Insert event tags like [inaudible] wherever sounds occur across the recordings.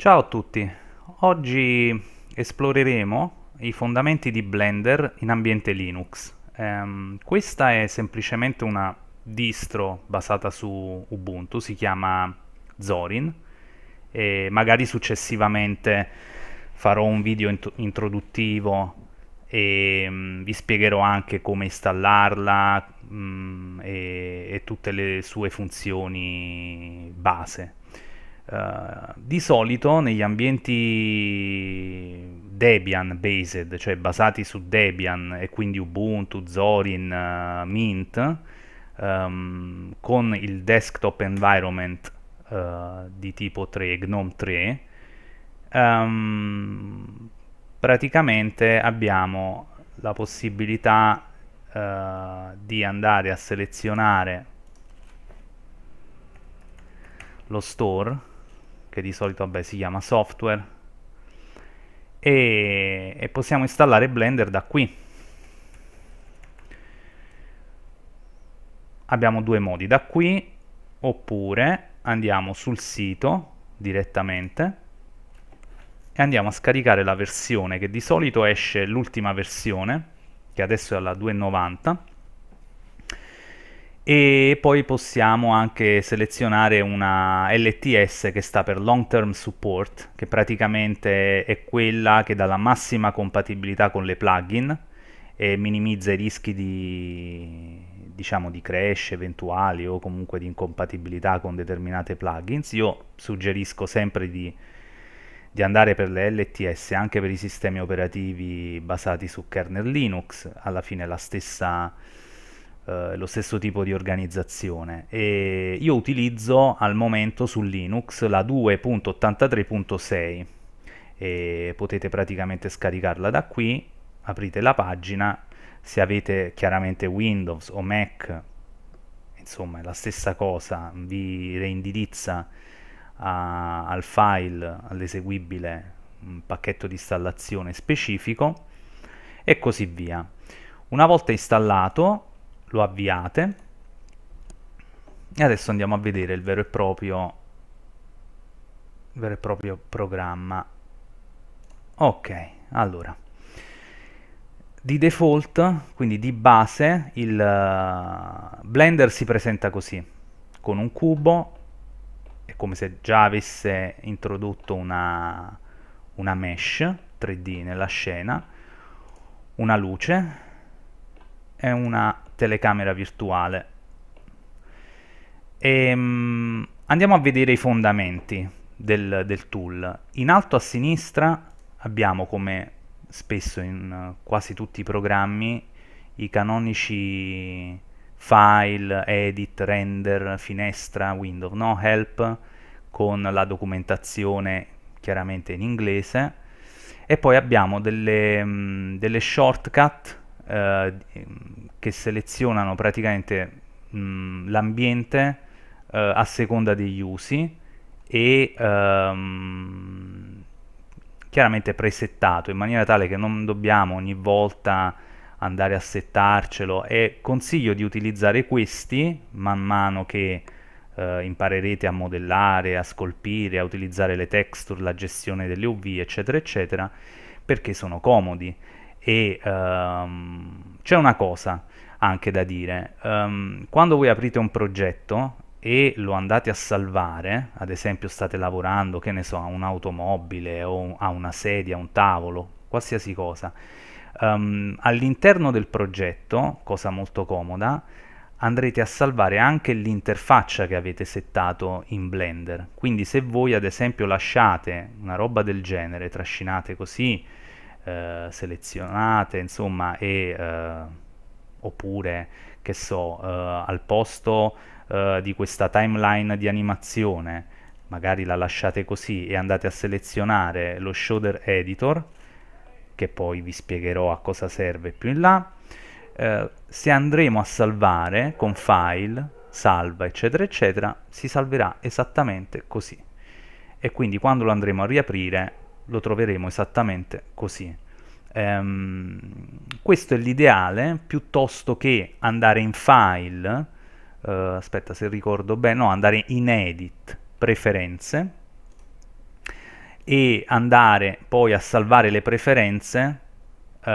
Ciao a tutti, oggi esploreremo i fondamenti di Blender in ambiente Linux. Um, questa è semplicemente una distro basata su Ubuntu, si chiama Zorin e magari successivamente farò un video int introduttivo e um, vi spiegherò anche come installarla um, e, e tutte le sue funzioni base. Eh, di solito negli ambienti Debian based, cioè basati su Debian e quindi Ubuntu, Zorin, uh, Mint, um, con il desktop environment uh, di tipo 3, GNOME 3, um, ehm, praticamente abbiamo la possibilità di andare a selezionare lo store che di solito vabbè, si chiama software e, e possiamo installare Blender da qui abbiamo due modi da qui oppure andiamo sul sito direttamente e andiamo a scaricare la versione che di solito esce l'ultima versione che adesso è alla 290 e poi possiamo anche selezionare una LTS che sta per Long Term Support, che praticamente è quella che dà la massima compatibilità con le plugin e minimizza i rischi di, diciamo, di crash eventuali o comunque di incompatibilità con determinate plugins. Io suggerisco sempre di, di andare per le LTS anche per i sistemi operativi basati su kernel Linux, alla fine la stessa eh, lo stesso tipo di organizzazione. E io utilizzo al momento su Linux la 2.83.6 e potete praticamente scaricarla da qui, aprite la pagina, se avete chiaramente Windows o Mac, insomma è la stessa cosa, vi reindirizza a, al file, all'eseguibile, un pacchetto di installazione specifico e così via. Una volta installato lo avviate e adesso andiamo a vedere il vero e proprio, vero e proprio programma ok allora di default quindi di base il eh, blender si presenta così con un cubo è come se già avesse introdotto una, una mesh 3d nella scena una luce e una telecamera virtuale. E, ehm, mh, andiamo a vedere i fondamenti del, del, tool. In alto a sinistra abbiamo, come spesso in uh, quasi tutti i programmi, i canonici file, edit, render, finestra, window, no? help, con la documentazione chiaramente in inglese. E poi abbiamo delle, mh, mm, delle shortcut eh, che selezionano praticamente l'ambiente eh, a seconda degli usi e ehm, chiaramente presettato in maniera tale che non dobbiamo ogni volta andare a settarcelo e consiglio di utilizzare questi man mano che eh, imparerete a modellare, a scolpire, a utilizzare le texture, la gestione delle UV eccetera eccetera perché sono comodi e um, c'è una cosa anche da dire, um, quando voi aprite un progetto e lo andate a salvare, ad esempio state lavorando, che ne so, a un'automobile o a una sedia, un tavolo, qualsiasi cosa, um, all'interno del progetto, cosa molto comoda, andrete a salvare anche l'interfaccia che avete settato in Blender. Quindi se voi ad esempio lasciate una roba del genere, trascinate così eh, selezionate, insomma, e, eh, oppure, che so, eh, al posto eh, di questa timeline di animazione, magari la lasciate così e andate a selezionare lo shoulder editor, che poi vi spiegherò a cosa serve più in là. Eh, se andremo a salvare con file, salva, eccetera, eccetera, si salverà esattamente così e quindi quando lo andremo a riaprire lo troveremo esattamente così. Um, questo è l'ideale piuttosto che andare in file, uh, aspetta se ricordo bene, no, andare in edit, preferenze, e andare poi a salvare le preferenze uh,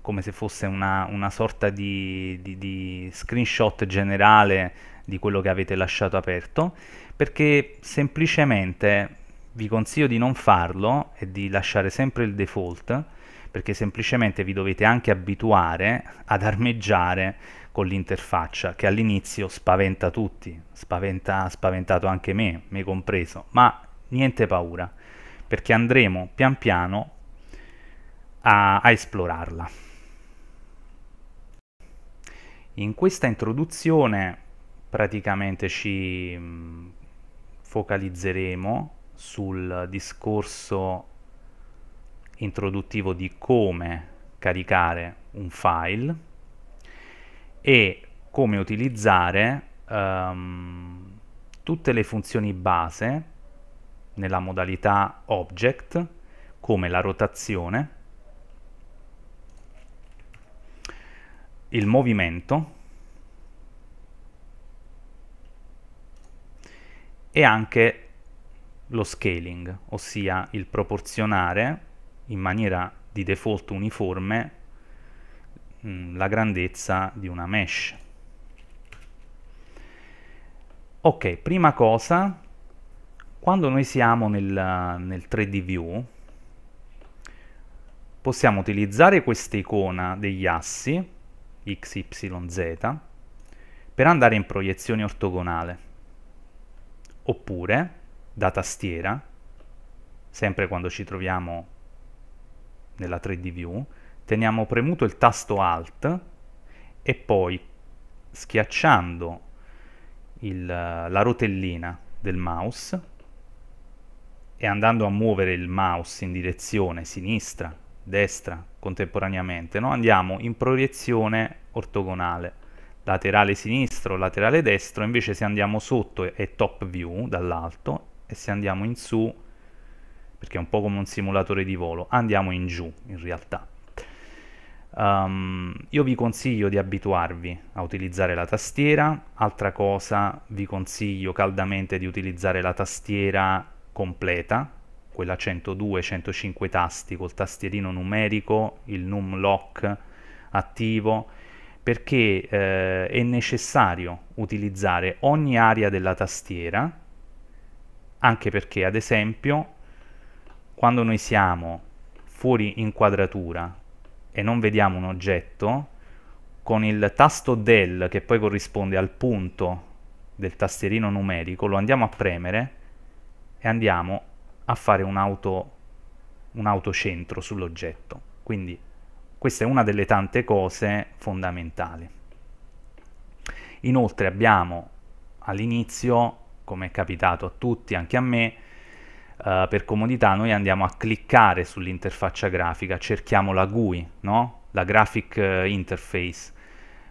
come se fosse una, una sorta di, di, di screenshot generale di quello che avete lasciato aperto perché semplicemente vi consiglio di non farlo e di lasciare sempre il default perché semplicemente vi dovete anche abituare ad armeggiare con l'interfaccia che all'inizio spaventa tutti, spaventa, spaventato anche me, me compreso, ma niente paura perché andremo pian piano a, a esplorarla. In questa introduzione praticamente ci mm, focalizzeremo sul discorso introduttivo di come caricare un file e come utilizzare um, tutte le funzioni base nella modalità object come la rotazione il movimento e anche lo scaling, ossia il proporzionare in maniera di default uniforme mm, la grandezza di una mesh. Ok, prima cosa, quando noi siamo nel, nel 3D View, possiamo utilizzare questa icona degli assi, x, y, z, per andare in proiezione ortogonale. Oppure da tastiera, sempre quando ci troviamo nella 3D View, teniamo premuto il tasto Alt e poi schiacciando il, la rotellina del mouse e andando a muovere il mouse in direzione sinistra, destra contemporaneamente, no? andiamo in proiezione ortogonale laterale sinistro, laterale destro, invece se andiamo sotto è top view dall'alto e se andiamo in su, perché è un po' come un simulatore di volo, andiamo in giù in realtà. Um, io vi consiglio di abituarvi a utilizzare la tastiera, altra cosa vi consiglio caldamente di utilizzare la tastiera completa, quella 102-105 tasti col tastierino numerico, il num lock attivo, perché eh, è necessario utilizzare ogni area della tastiera anche perché ad esempio quando noi siamo fuori inquadratura e non vediamo un oggetto con il tasto del che poi corrisponde al punto del tastierino numerico lo andiamo a premere e andiamo a fare un auto un autocentro sull'oggetto quindi questa è una delle tante cose fondamentali inoltre abbiamo all'inizio come è capitato a tutti, anche a me, Uh, per comodità noi andiamo a cliccare sull'interfaccia grafica, cerchiamo la GUI, no? la Graphic eh, Interface,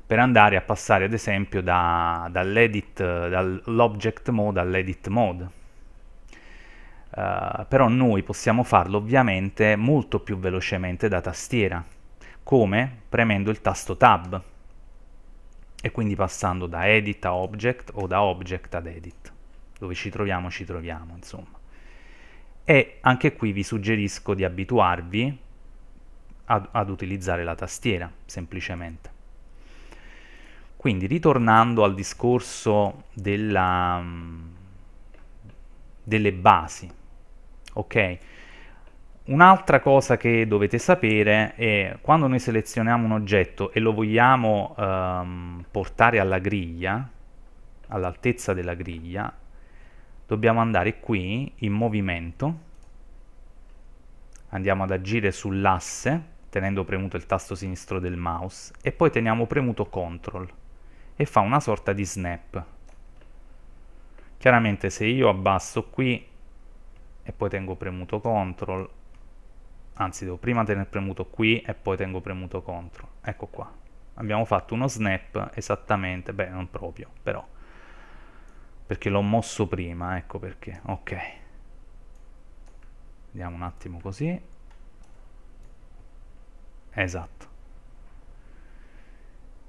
per andare a passare ad esempio da, dall'edit, dall'object mode all'edit mode. Uh, però noi possiamo farlo ovviamente molto più velocemente da tastiera, come premendo il tasto Tab e quindi passando da Edit a Object o da Object ad Edit dove ci troviamo ci troviamo, insomma. E anche qui vi suggerisco di abituarvi ad, ad utilizzare la tastiera, semplicemente. Quindi ritornando al discorso della, mm, delle basi, ok? Un'altra cosa che dovete sapere è quando noi selezioniamo un oggetto e lo vogliamo ehm, portare alla griglia, all'altezza della griglia, dobbiamo andare qui in movimento andiamo ad agire sull'asse tenendo premuto il tasto sinistro del mouse e poi teniamo premuto CTRL e fa una sorta di snap chiaramente se io abbasso qui e poi tengo premuto CTRL anzi devo prima tenere premuto qui e poi tengo premuto CTRL ecco qua abbiamo fatto uno snap esattamente, beh non proprio però perché l'ho mosso prima, ecco perché, ok. Vediamo un attimo così. Esatto.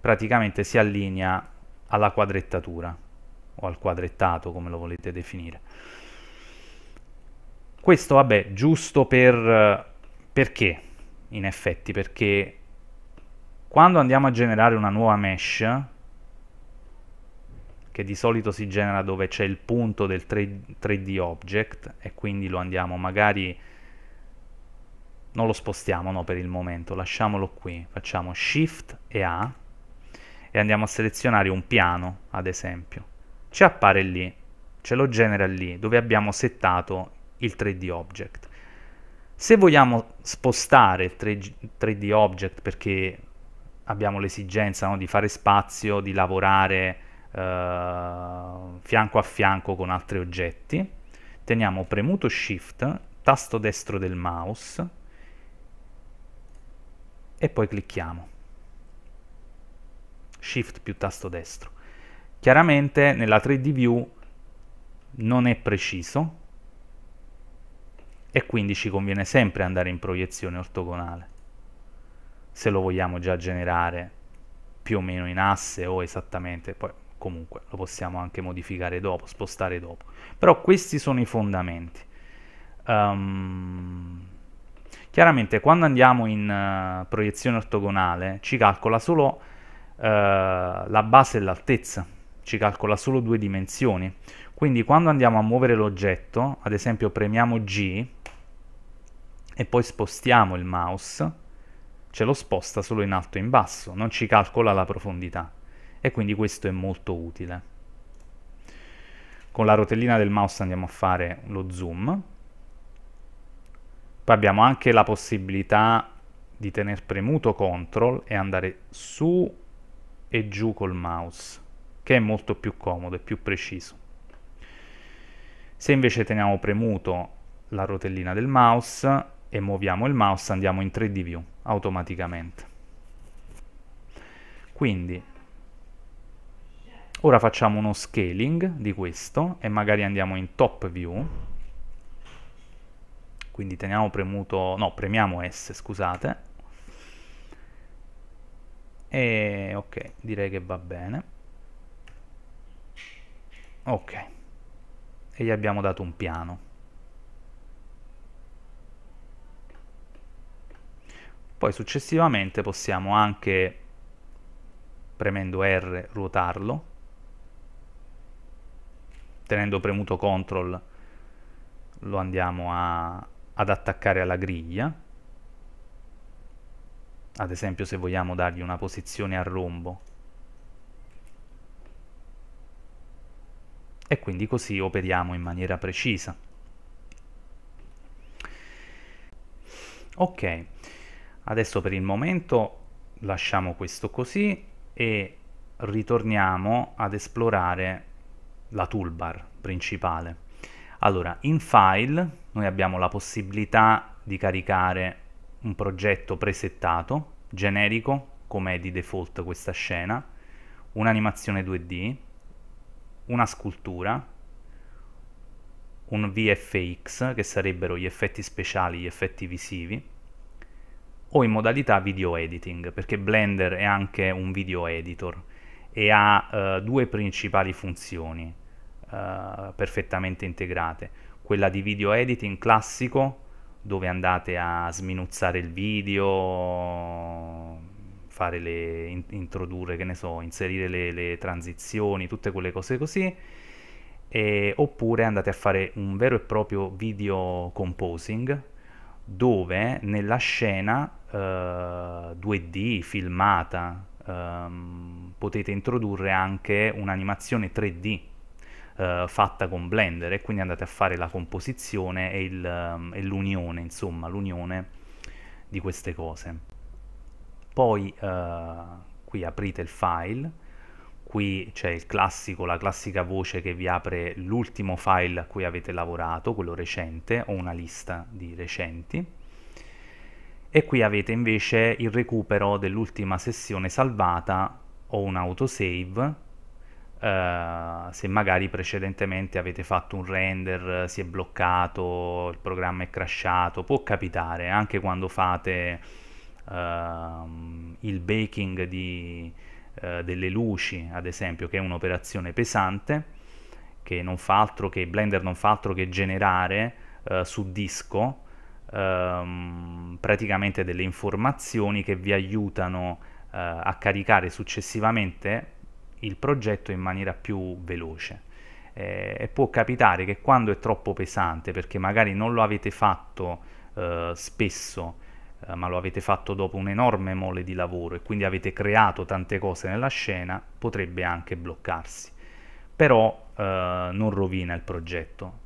Praticamente si allinea alla quadrettatura, o al quadrettato come lo volete definire. Questo, vabbè, giusto per... perché? In effetti, perché quando andiamo a generare una nuova mesh, che di solito si genera dove c'è il punto del 3D object e quindi lo andiamo magari non lo spostiamo no, per il momento, lasciamolo qui, facciamo Shift e A e andiamo a selezionare un piano, ad esempio. Ci appare lì, ce lo genera lì, dove abbiamo settato il 3D object. Se vogliamo spostare il 3D object perché abbiamo l'esigenza no, di fare spazio, di lavorare Ehm, fianco a fianco con altri oggetti, teniamo premuto Shift, tasto destro del mouse e poi clicchiamo. Shift più tasto destro. Chiaramente nella 3D View non è preciso e quindi ci conviene sempre andare in proiezione ortogonale se lo vogliamo già generare più o meno in asse o esattamente, poi comunque lo possiamo anche modificare dopo, spostare dopo. Però questi sono i fondamenti. Um, chiaramente quando andiamo in uh, proiezione ortogonale ci calcola solo uh, la base e l'altezza, ci calcola solo due dimensioni. Quindi quando andiamo a muovere l'oggetto, ad esempio premiamo G e poi spostiamo il mouse, ce lo sposta solo in alto e in basso, non ci calcola la profondità e quindi questo è molto utile. Con la rotellina del mouse andiamo a fare lo zoom, poi abbiamo anche la possibilità di tenere premuto CTRL e andare su e giù col mouse, che è molto più comodo e più preciso. Se invece teniamo premuto la rotellina del mouse e muoviamo il mouse andiamo in 3D View automaticamente. Quindi Ora facciamo uno scaling di questo e magari andiamo in top view. Quindi teniamo premuto, no, premiamo S, scusate. E ok, direi che va bene. Ok. E gli abbiamo dato un piano. Poi successivamente possiamo anche premendo R ruotarlo tenendo premuto CTRL lo andiamo a, ad attaccare alla griglia ad esempio se vogliamo dargli una posizione a rombo e quindi così operiamo in maniera precisa ok adesso per il momento lasciamo questo così e ritorniamo ad esplorare la toolbar principale. Allora, in file noi abbiamo la possibilità di caricare un progetto presettato, generico, come è di default questa scena, un'animazione 2D, una scultura, un VFX, che sarebbero gli effetti speciali, gli effetti visivi, o in modalità video editing, perché Blender è anche un video editor e ha uh, due principali funzioni uh, perfettamente integrate, quella di video editing classico dove andate a sminuzzare il video, fare le in, introdurre, che ne so, inserire le, le transizioni, tutte quelle cose così, e, oppure andate a fare un vero e proprio video composing dove nella scena uh, eh, 2D filmata ehm, potete introdurre anche un'animazione 3D eh, fatta con Blender e quindi andate a fare la composizione e, il, ehm, e l'unione, insomma, l'unione di queste cose. Poi eh, qui aprite il file, qui c'è il classico, la classica voce che vi apre l'ultimo file a cui avete lavorato, quello recente, o una lista di recenti e qui avete invece il recupero dell'ultima sessione salvata o un autosave Uh, se magari precedentemente avete fatto un render, si è bloccato, il programma è crashato, può capitare anche quando fate uh, il baking di, uh, delle luci, ad esempio, che è un'operazione pesante, che, non fa altro che Blender non fa altro che generare eh, su disco ehm, praticamente delle informazioni che vi aiutano eh, a caricare successivamente il progetto in maniera più veloce. Eh, e può capitare che quando è troppo pesante, perché magari non lo avete fatto eh, spesso, eh, ma lo avete fatto dopo un'enorme mole di lavoro e quindi avete creato tante cose nella scena, potrebbe anche bloccarsi. Però eh, non rovina il progetto.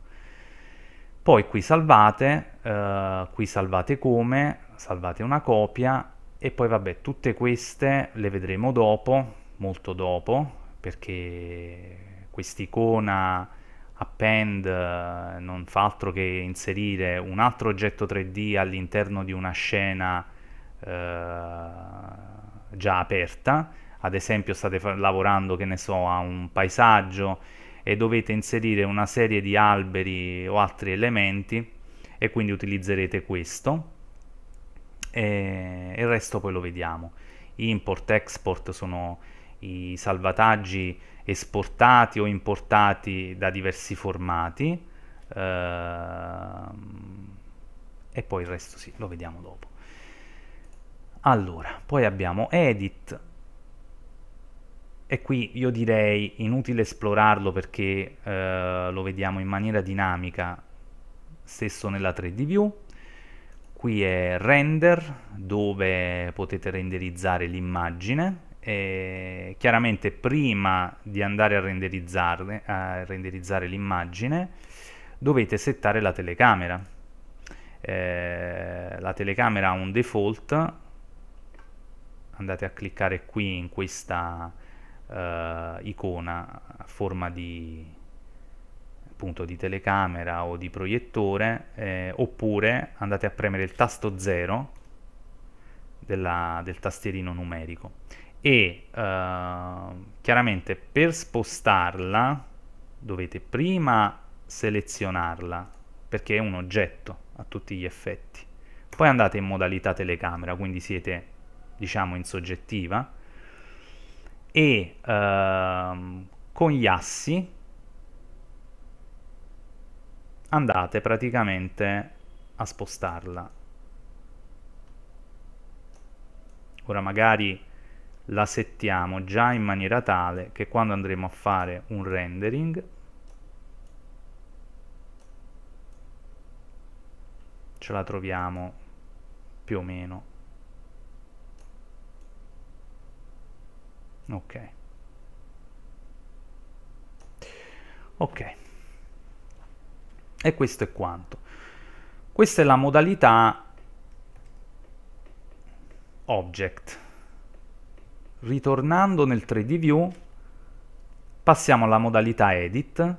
Poi qui salvate, eh, qui salvate come, salvate una copia e poi vabbè tutte queste le vedremo dopo, molto dopo, perché quest'icona append eh, non fa altro che inserire un altro oggetto 3D all'interno di una scena eh, già aperta ad esempio state lavorando che ne so a un paesaggio e dovete inserire una serie di alberi o altri elementi e quindi utilizzerete questo e il resto poi lo vediamo import export sono i salvataggi esportati o importati da diversi formati ehm, e poi il resto sì, lo vediamo dopo allora, poi abbiamo edit e qui io direi inutile esplorarlo perché eh, lo vediamo in maniera dinamica stesso nella 3D View. Qui è render, dove potete renderizzare l'immagine. chiaramente prima di andare a, renderizzare, renderizzare l'immagine dovete settare la telecamera. Eh, la telecamera ha un default, andate a cliccare qui in questa eh, icona a forma di appunto di telecamera o di proiettore eh, oppure andate a premere il tasto 0 della, del tastierino numerico e eh, chiaramente per spostarla dovete prima selezionarla perché è un oggetto a tutti gli effetti poi andate in modalità telecamera quindi siete diciamo in soggettiva e eh, con gli assi andate praticamente a spostarla. Ora magari la settiamo già in maniera tale che quando andremo a fare un rendering ce la troviamo più o meno. Ok. Ok. E questo è quanto. Questa è la modalità object. Ritornando nel 3D view passiamo alla modalità edit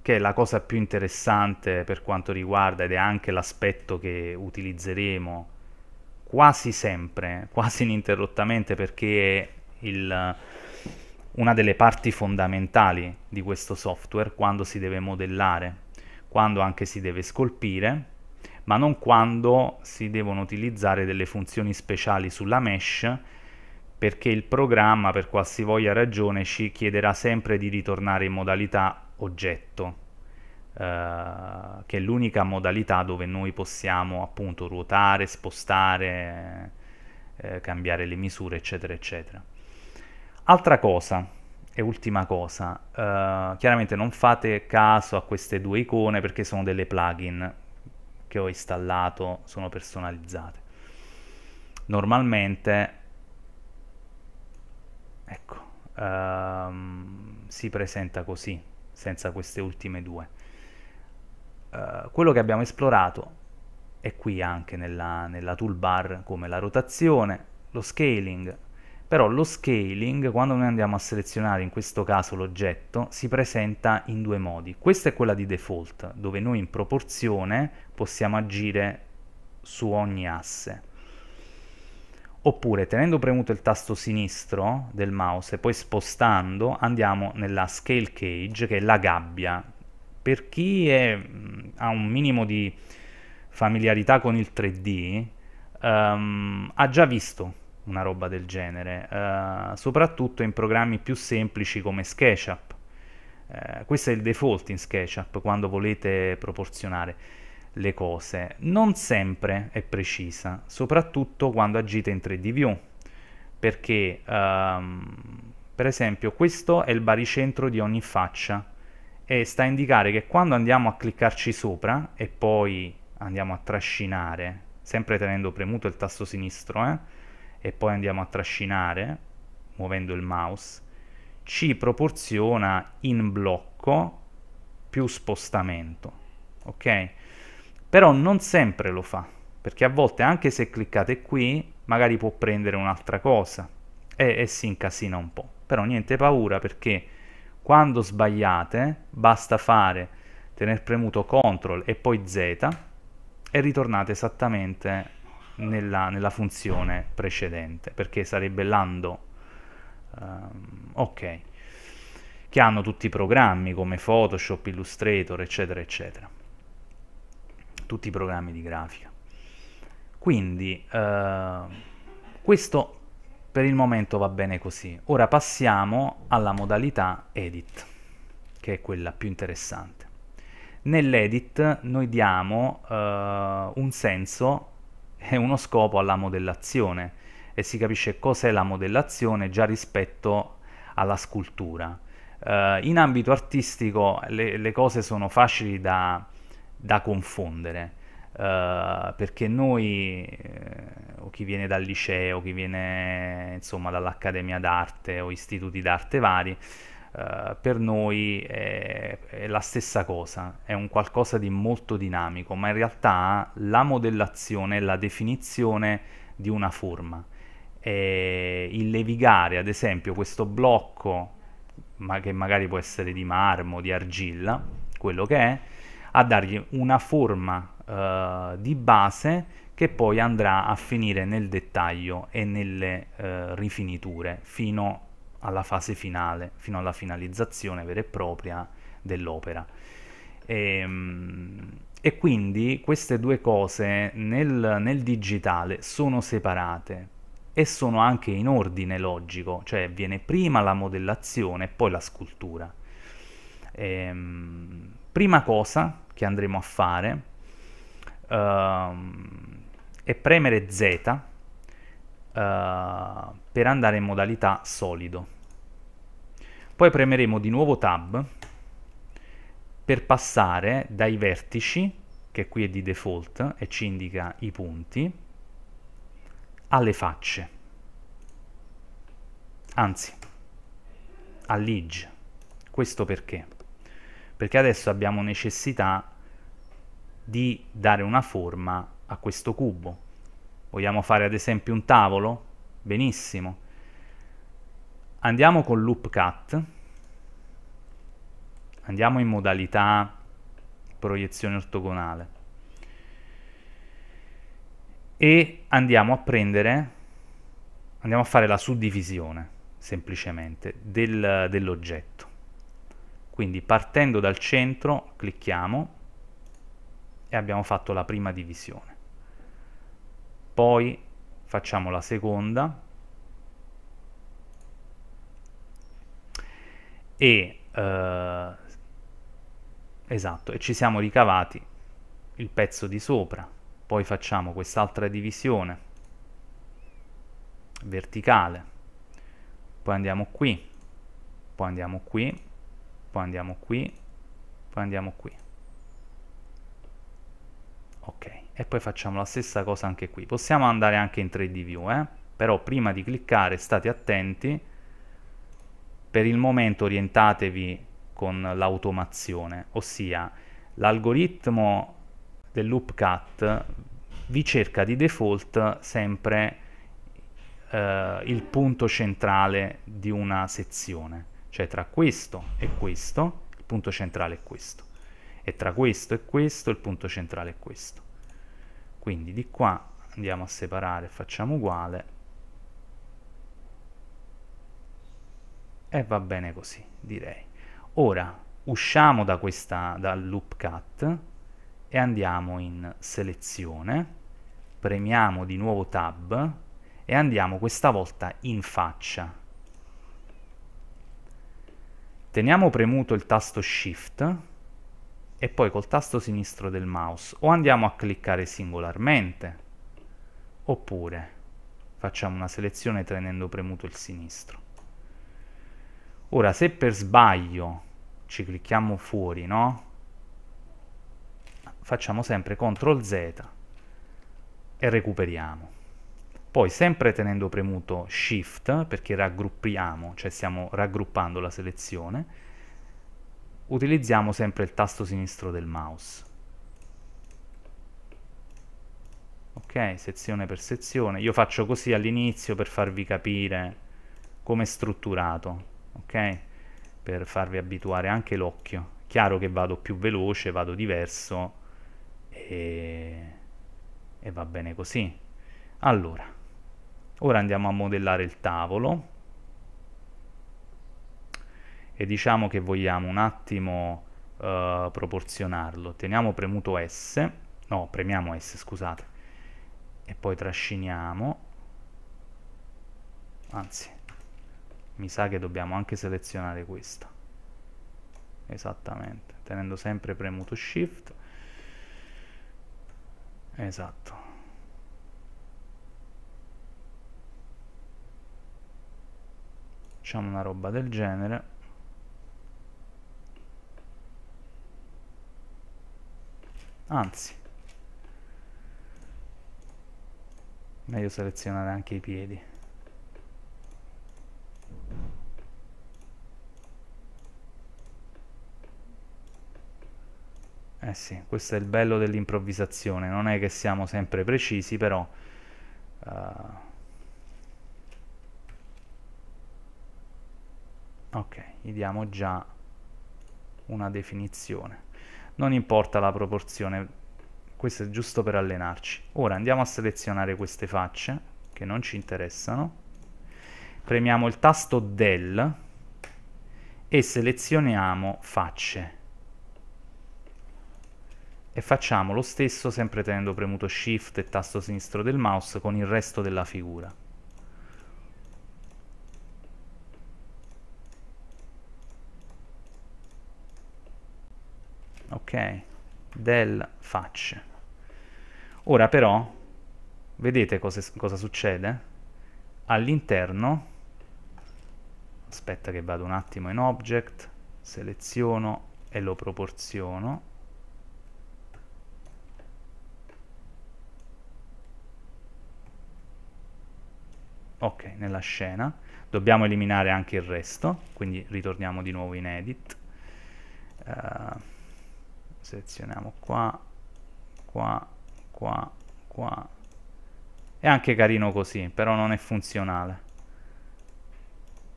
che è la cosa più interessante per quanto riguarda ed è anche l'aspetto che utilizzeremo quasi sempre, [laughs] quasi ininterrottamente perché è il, una delle parti fondamentali di questo software quando si deve modellare quando anche si deve scolpire, ma non quando si devono utilizzare delle funzioni speciali sulla mesh perché il programma per qualsivoglia ragione ci chiederà sempre di ritornare in modalità oggetto eh, che è l'unica modalità dove noi possiamo appunto ruotare, spostare, eh, cambiare le misure eccetera eccetera. Altra cosa, e ultima cosa, uh, chiaramente non fate caso a queste due icone perché sono delle plugin che ho installato, sono personalizzate. Normalmente, ecco, uh, si presenta così, senza queste ultime due. Eh, quello che abbiamo esplorato è qui anche nella, nella toolbar come la rotazione, lo scaling, però lo scaling, quando noi andiamo a selezionare in questo caso l'oggetto, si presenta in due modi. Questa è quella di default, dove noi in proporzione possiamo agire su ogni asse. Oppure tenendo premuto il tasto sinistro del mouse e poi spostando andiamo nella scale cage, che è la gabbia. Per chi è, ha un minimo di familiarità con il 3D, um, ehm, ha già visto una roba del genere, uh, soprattutto in programmi più semplici come SketchUp. Uh, questo è il default in SketchUp quando volete proporzionare le cose. Non sempre è precisa, soprattutto quando agite in 3D View, perché um, per esempio questo è il baricentro di ogni faccia e sta a indicare che quando andiamo a cliccarci sopra e poi andiamo a trascinare, sempre tenendo premuto il tasto sinistro, eh, e poi andiamo a trascinare muovendo il mouse ci proporziona in blocco più spostamento ok però non sempre lo fa perché a volte anche se cliccate qui magari può prendere un'altra cosa e, e si incasina un po' però niente paura perché quando sbagliate basta fare tenere premuto CTRL e poi Z e ritornate esattamente nella, nella funzione precedente, perché sarebbe l'ando. Um, ok che hanno tutti i programmi come Photoshop, Illustrator, eccetera, eccetera. Tutti i programmi di grafica. Quindi eh, questo per il momento va bene così. Ora passiamo alla modalità edit, che è quella più interessante. Nell'edit noi diamo eh, un senso è uno scopo alla modellazione e si capisce cos'è la modellazione già rispetto alla scultura. Uh, in ambito artistico le, le, cose sono facili da, da confondere uh, perché noi eh, o chi viene dal liceo, chi viene insomma dall'accademia d'arte o istituti d'arte vari eh, per noi è, è, la stessa cosa, è un qualcosa di molto dinamico, ma in realtà la modellazione è la definizione di una forma. E il levigare, ad esempio, questo blocco, ma che magari può essere di marmo, di argilla, quello che è, a dargli una forma uh, di base che poi andrà a finire nel dettaglio e nelle uh, rifiniture fino a alla fase finale, fino alla finalizzazione vera e propria dell'opera. E, ehm, e, quindi queste due cose nel, nel digitale sono separate e sono anche in ordine logico, cioè viene prima la modellazione e poi la scultura. E, ehm, prima cosa che andremo a fare uh, è premere Z eh, per andare in modalità solido. Poi premeremo di nuovo Tab per passare dai vertici, che qui è di default e ci indica i punti, alle facce. Anzi, all'Edge. Questo perché? Perché adesso abbiamo necessità di dare una forma a questo cubo Vogliamo fare ad esempio un tavolo? Benissimo. Andiamo con loop cut. Andiamo in modalità proiezione ortogonale. E andiamo a prendere, andiamo a fare la suddivisione, semplicemente, del, dell'oggetto. Quindi partendo dal centro clicchiamo e abbiamo fatto la prima divisione poi facciamo la seconda e eh, esatto e ci siamo ricavati il pezzo di sopra poi facciamo quest'altra divisione verticale poi andiamo qui poi andiamo qui poi andiamo qui poi andiamo qui ok e poi facciamo la stessa cosa anche qui. Possiamo andare anche in 3D View, eh? però prima di cliccare state attenti, per il momento orientatevi con l'automazione, ossia l'algoritmo del loop cut vi cerca di default sempre eh, il punto centrale di una sezione, cioè tra questo e questo il punto centrale è questo, e tra questo e questo il punto centrale è questo quindi di qua andiamo a separare facciamo uguale e va bene così direi ora usciamo da questa dal loop cut e andiamo in selezione premiamo di nuovo tab e andiamo questa volta in faccia teniamo premuto il tasto shift e poi col tasto sinistro del mouse o andiamo a cliccare singolarmente oppure facciamo una selezione tenendo premuto il sinistro. Ora se per sbaglio ci clicchiamo fuori, no? Facciamo sempre CTRL Z e recuperiamo. Poi sempre tenendo premuto SHIFT perché raggruppiamo, cioè stiamo raggruppando la selezione, utilizziamo sempre il tasto sinistro del mouse. Ok, sezione per sezione. Io faccio così all'inizio per farvi capire come è strutturato, ok? Per farvi abituare anche l'occhio. Chiaro che vado più veloce, vado diverso e, e va bene così. Allora, ora andiamo a modellare il tavolo e diciamo che vogliamo un attimo uh, proporzionarlo. Teniamo premuto S, no, premiamo S, scusate, e poi trasciniamo, anzi, mi sa che dobbiamo anche selezionare questa, esattamente, tenendo sempre premuto Shift, esatto. Facciamo una roba del genere anzi meglio selezionare anche i piedi eh sì, questo è il bello dell'improvvisazione non è che siamo sempre precisi però uh, ok gli diamo già una definizione non importa la proporzione, questo è giusto per allenarci. Ora andiamo a selezionare queste facce che non ci interessano, premiamo il tasto del e selezioniamo facce e facciamo lo stesso sempre tenendo premuto shift e tasto sinistro del mouse con il resto della figura. ok, del facce. Ora però, vedete cosa, cosa succede? All'interno, aspetta che vado un attimo in object, seleziono e lo proporziono, ok, nella scena, dobbiamo eliminare anche il resto, quindi ritorniamo di nuovo in edit, uh, selezioniamo qua qua qua qua è anche carino così però non è funzionale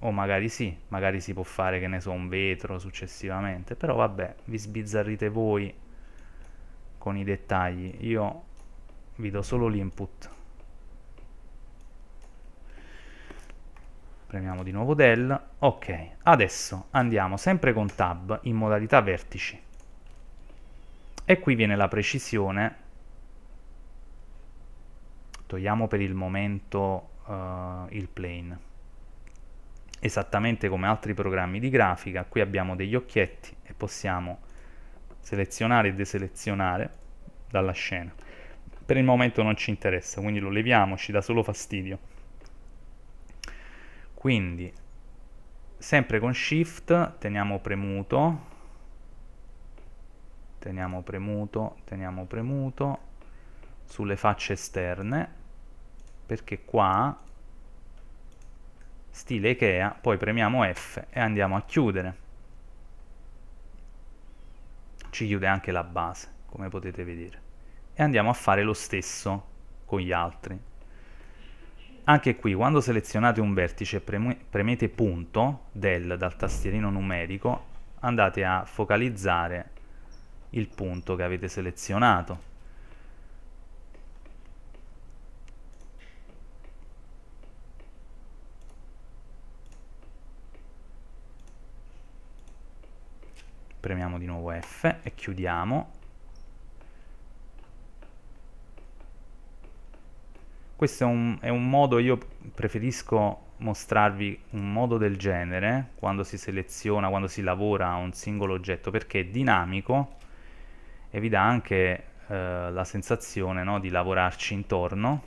o magari sì, magari si può fare che ne so un vetro successivamente, però vabbè, vi sbizzarrite voi con i dettagli, io vi do solo l'input. Premiamo di nuovo del, ok, adesso andiamo sempre con tab in modalità vertici. E qui viene la precisione. Togliamo per il momento uh, il plane. Esattamente come altri programmi di grafica, qui abbiamo degli occhietti e possiamo selezionare e deselezionare dalla scena. Per il momento non ci interessa, quindi lo leviamo, ci dà solo fastidio. Quindi, sempre con Shift, teniamo premuto, teniamo premuto, teniamo premuto sulle facce esterne perché qua stile Ikea, poi premiamo F e andiamo a chiudere. Ci chiude anche la base, come potete vedere. E andiamo a fare lo stesso con gli altri. Anche qui, quando selezionate un vertice e premete punto del dal tastierino numerico, andate a focalizzare il punto che avete selezionato. Premiamo di nuovo F e chiudiamo. Questo è un, è un modo, io preferisco mostrarvi un modo del genere quando si seleziona, quando si lavora un singolo oggetto, perché è dinamico e vi dà anche eh, la sensazione no, di lavorarci intorno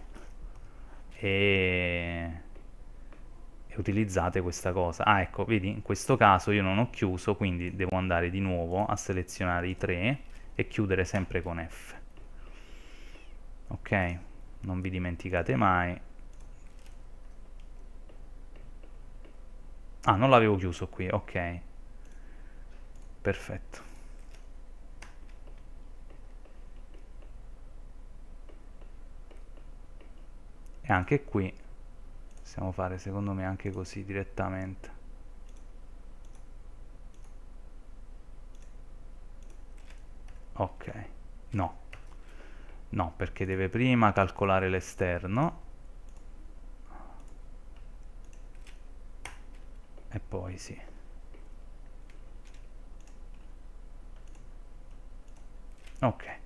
e... e utilizzate questa cosa. Ah ecco, vedi, in questo caso io non ho chiuso, quindi devo andare di nuovo a selezionare i tre e chiudere sempre con F. Ok, non vi dimenticate mai. Ah, non l'avevo chiuso qui, ok. Perfetto. e anche qui possiamo fare secondo me anche così direttamente ok no no perché deve prima calcolare l'esterno e poi sì ok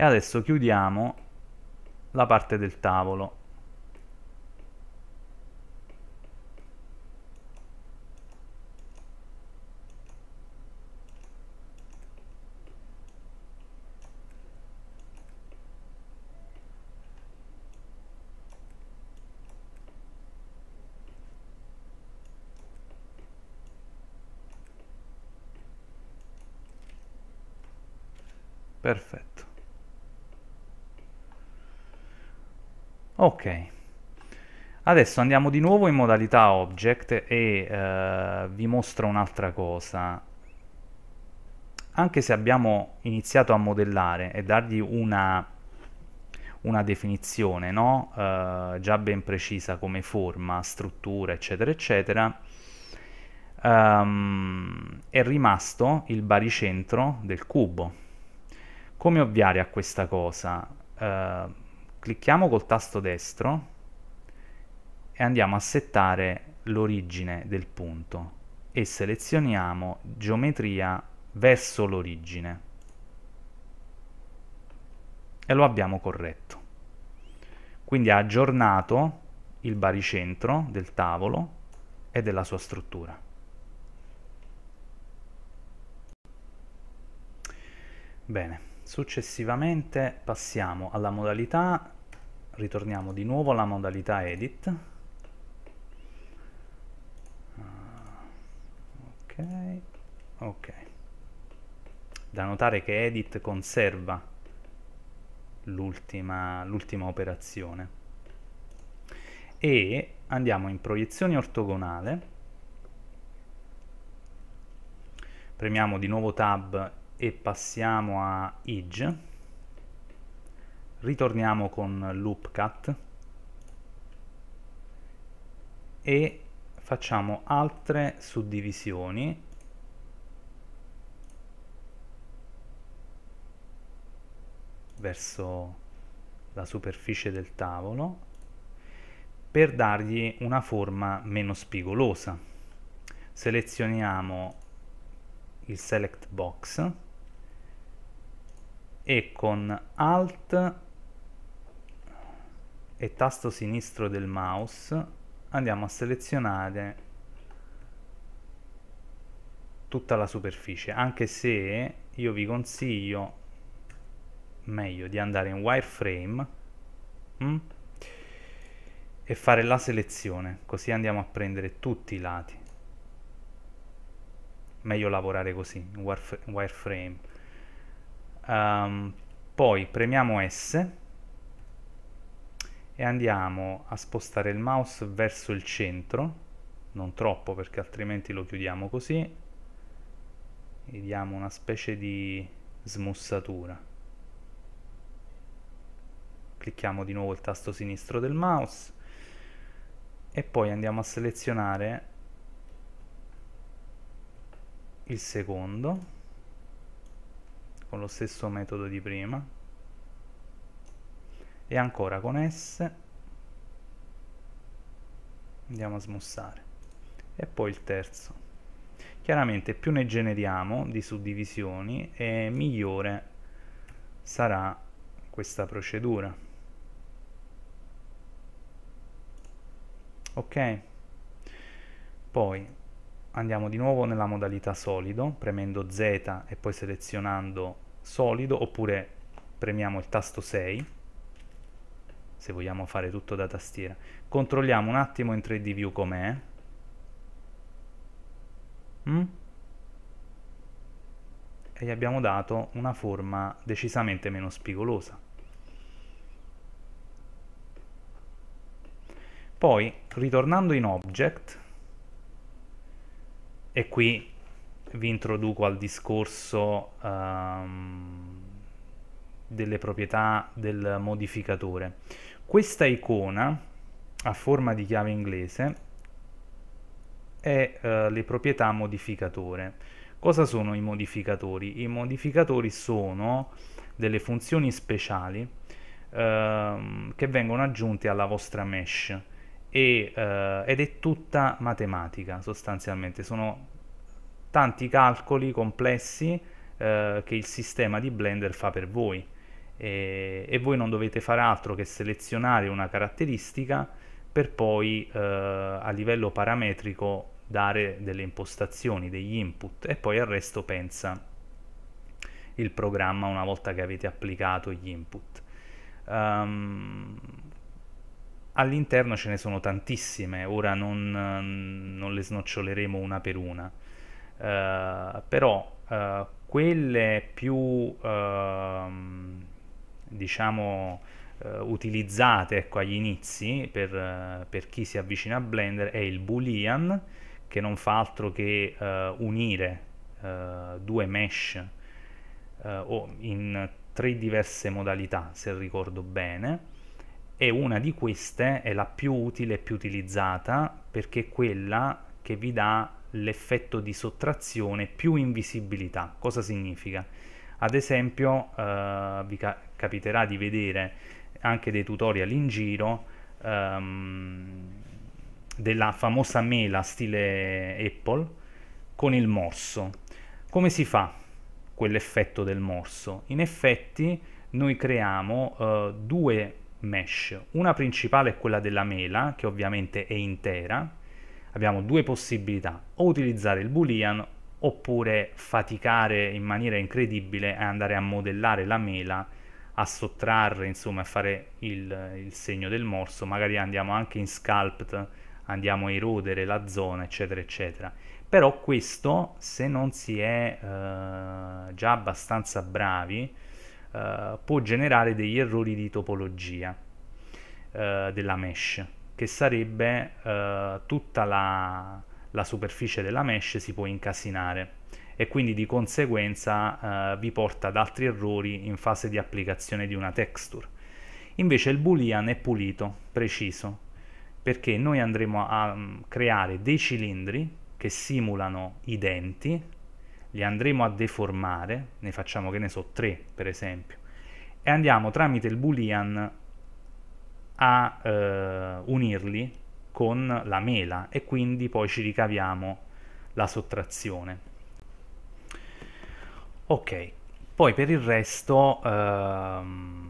e adesso chiudiamo la parte del tavolo ok adesso andiamo di nuovo in modalità object e eh, vi mostro un'altra cosa anche se abbiamo iniziato a modellare e dargli una, una definizione no? eh, già ben precisa come forma, struttura eccetera eccetera Um, è rimasto il baricentro del cubo. Come ovviare a questa cosa? Uh, clicchiamo col tasto destro e andiamo a settare l'origine del punto e selezioniamo geometria verso l'origine e lo abbiamo corretto quindi ha aggiornato il baricentro del tavolo e della sua struttura bene Successivamente passiamo alla modalità, ritorniamo di nuovo alla modalità edit. Ah, ok, ok. Da notare che edit conserva l'ultima operazione. E andiamo in proiezione ortogonale premiamo di nuovo tab e passiamo a age, ritorniamo con loop cut e facciamo altre suddivisioni verso la superficie del tavolo per dargli una forma meno spigolosa. Selezioniamo il select box e con Alt e tasto sinistro del mouse andiamo a selezionare tutta la superficie anche se io vi consiglio meglio di andare in wireframe mh? Mm, e fare la selezione così andiamo a prendere tutti i lati meglio lavorare così in wireframe um, poi premiamo S e andiamo a spostare il mouse verso il centro non troppo perché altrimenti lo chiudiamo così e diamo una specie di smussatura clicchiamo di nuovo il tasto sinistro del mouse e poi andiamo a selezionare il secondo con lo stesso metodo di prima e ancora con S andiamo a smussare e poi il terzo chiaramente più ne generiamo di suddivisioni e migliore sarà questa procedura ok poi andiamo di nuovo nella modalità solido, premendo Z e poi selezionando solido, oppure premiamo il tasto 6, se vogliamo fare tutto da tastiera. Controlliamo un attimo in 3D View com'è. Mm? E gli abbiamo dato una forma decisamente meno spigolosa. Poi, ritornando in Object, e qui vi introduco al discorso um, delle proprietà del modificatore. Questa icona a forma di chiave inglese è uh, le proprietà modificatore. Cosa sono i modificatori? I modificatori sono delle funzioni speciali uh, che vengono aggiunte alla vostra mesh e, eh, ed è tutta matematica sostanzialmente, sono tanti calcoli complessi eh, che il sistema di Blender fa per voi e, e, voi non dovete fare altro che selezionare una caratteristica per poi eh, a livello parametrico dare delle impostazioni, degli input e poi al resto pensa il programma una volta che avete applicato gli input. Um, all'interno ce ne sono tantissime, ora non, non le snoccioleremo una per una, uh, però uh, quelle più uh, diciamo eh, utilizzate ecco, agli inizi per, per, chi si avvicina a Blender è il boolean che non fa altro che unire due mesh o in tre diverse modalità se ricordo bene e una di queste è la più utile e più utilizzata perché è quella che vi dà l'effetto di sottrazione più invisibilità. Cosa significa? Ad esempio eh, vi ca capiterà di vedere anche dei tutorial in giro ehm, della famosa mela stile Apple con il morso. Come si fa quell'effetto del morso? In effetti noi creiamo eh, due mesh. Una principale è quella della mela, che ovviamente è intera. Abbiamo due possibilità, o utilizzare il boolean oppure faticare in maniera incredibile e andare a modellare la mela, a sottrarre, insomma, a fare il, il segno del morso, magari andiamo anche in sculpt, andiamo a erodere la zona, eccetera, eccetera. Però questo, se non si è eh, già abbastanza bravi, eh, può generare degli errori di topologia eh, della mesh, che sarebbe eh, tutta la, la, superficie della mesh si può incasinare e quindi di conseguenza eh, vi porta ad altri errori in fase di applicazione di una texture. Invece il boolean è pulito, preciso, perché noi andremo a um, creare dei cilindri che simulano i denti li andremo a deformare, ne facciamo che ne so 3 per esempio, e andiamo tramite il boolean a eh, unirli con la mela e quindi poi ci ricaviamo la sottrazione. Ok, poi per il resto ehm,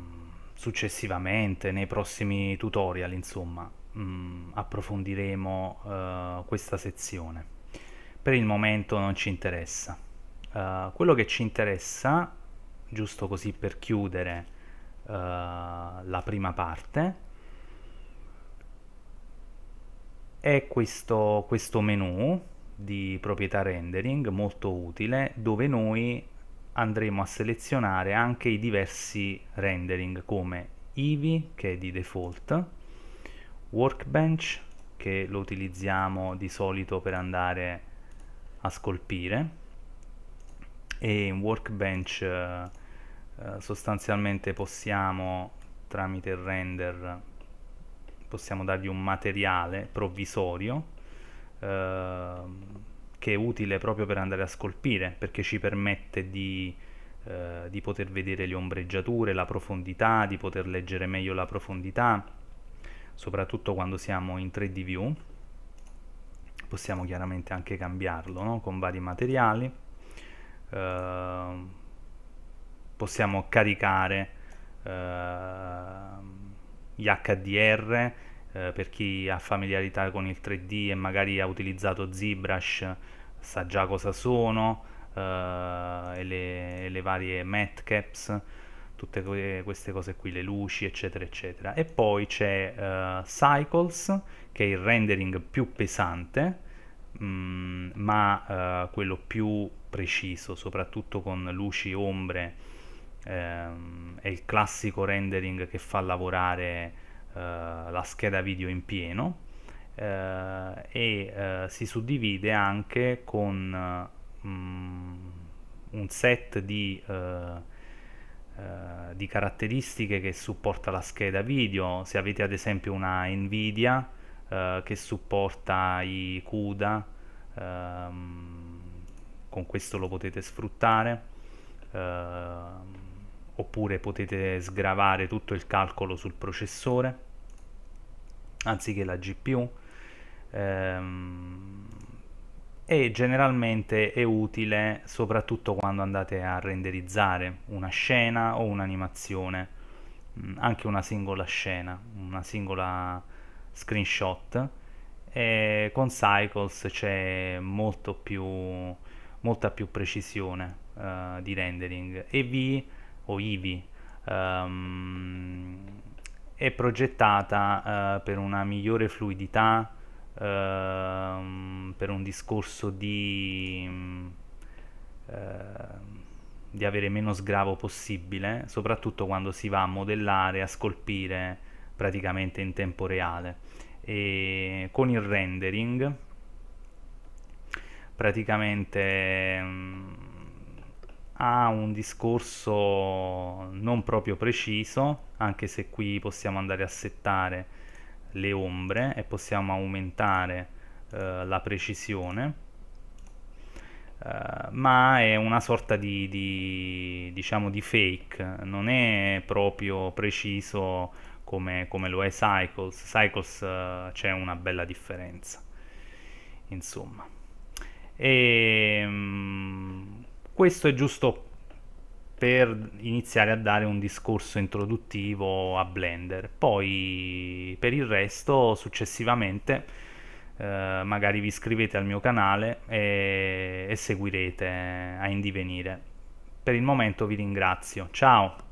successivamente, nei prossimi tutorial insomma, mh, mm, approfondiremo eh, questa sezione. Per il momento non ci interessa. Uh, quello che ci interessa, giusto così per chiudere uh, la prima parte, è questo, questo menu di proprietà rendering molto utile dove noi andremo a selezionare anche i diversi rendering come Eevee che è di default, Workbench che lo utilizziamo di solito per andare a scolpire, e in workbench eh, eh, sostanzialmente possiamo tramite il render possiamo dargli un materiale provvisorio eh, che è utile proprio per andare a scolpire perché ci permette di, eh, di poter vedere le ombreggiature, la profondità, di poter leggere meglio la profondità soprattutto quando siamo in 3D View possiamo chiaramente anche cambiarlo no? con vari materiali Ehm, possiamo caricare ehm, gli HDR eh, per chi ha familiarità con il 3D e magari ha utilizzato ZBrush sa già cosa sono eh, e le, le varie matcaps tutte que queste cose qui, le luci, eccetera, eccetera. E poi c'è uh, Cycles, che è il rendering più pesante, mh, mm, ma uh, quello più preciso, soprattutto con luci, e ombre, ehm, è il classico rendering che fa lavorare eh, la scheda video in pieno eh, e eh, si suddivide anche con mh, eh, mm, un set di eh, di caratteristiche che supporta la scheda video, se avete ad esempio una Nvidia eh, che supporta i CUDA, ehm, con questo lo potete sfruttare eh, oppure potete sgravare tutto il calcolo sul processore anziché la GPU ehm, e generalmente è utile soprattutto quando andate a renderizzare una scena o un'animazione mm, anche una singola scena una singola screenshot e con Cycles c'è molto più molta più precisione uh, di rendering e vi o IVI um, ehm, è progettata uh, per una migliore fluidità uh, per un discorso di um, di avere meno sgravo possibile, soprattutto quando si va a modellare, a scolpire praticamente in tempo reale. E con il rendering praticamente mh, mm, ha un discorso non proprio preciso, anche se qui possiamo andare a settare le ombre e possiamo aumentare eh, la precisione. Uh, ma è una sorta di, di, diciamo di fake, non è proprio preciso come, come lo è Cycles. Cycles uh, c'è una bella differenza, insomma. E, ehm, questo è giusto per iniziare a dare un discorso introduttivo a Blender. Poi per il resto successivamente eh, magari vi iscrivete al mio canale e, e seguirete a indivenire. Per il momento vi ringrazio, ciao!